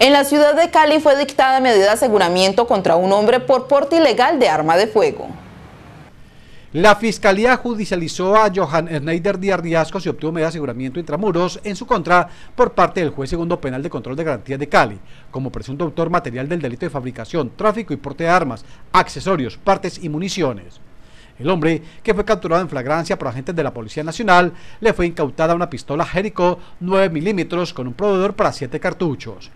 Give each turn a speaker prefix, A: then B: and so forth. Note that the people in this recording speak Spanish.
A: En la ciudad de Cali fue dictada medida de aseguramiento contra un hombre por porte ilegal de arma de fuego.
B: La Fiscalía judicializó a Johan Schneider Díaz Riasco y obtuvo medida de aseguramiento intramuros en su contra por parte del juez segundo penal de control de garantías de Cali, como presunto autor material del delito de fabricación, tráfico y porte de armas, accesorios, partes y municiones. El hombre, que fue capturado en flagrancia por agentes de la Policía Nacional, le fue incautada una pistola Jericho 9 milímetros con un proveedor para 7 cartuchos.